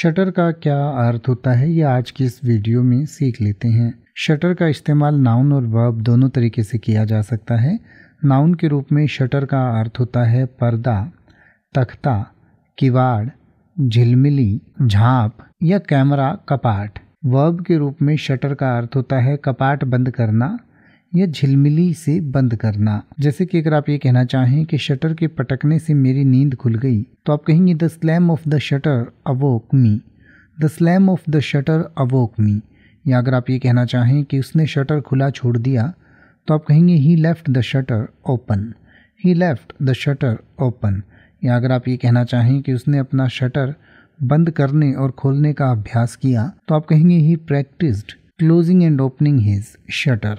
shutter का क्या अर्थ होता है ये आज की इस वीडियो में सीख लेते हैं शटर का इस्तेमाल नाउन और वर्ब दोनों तरीके से किया जा सकता है नाउन के रूप में शटर का अर्थ होता है पर्दा तख्ता किवाड़ झिलमिली झाँप या कैमरा कपाट वर्ब के रूप में शटर का अर्थ होता है कपाट बंद करना या झिलमिली से बंद करना जैसे कि अगर आप ये कहना चाहें कि शटर के पटकने से मेरी नींद खुल गई तो आप कहेंगे the slam of the shutter awoke me the slam of the shutter awoke me या अगर आप ये कहना चाहें कि उसने शटर खुला छोड़ दिया तो आप कहेंगे he left the shutter open he left the shutter open या अगर आप ये कहना चाहें कि उसने अपना शटर बंद करने और खोलने का अभ्यास किया तो आप कहेंगे he practised closing and opening his shutter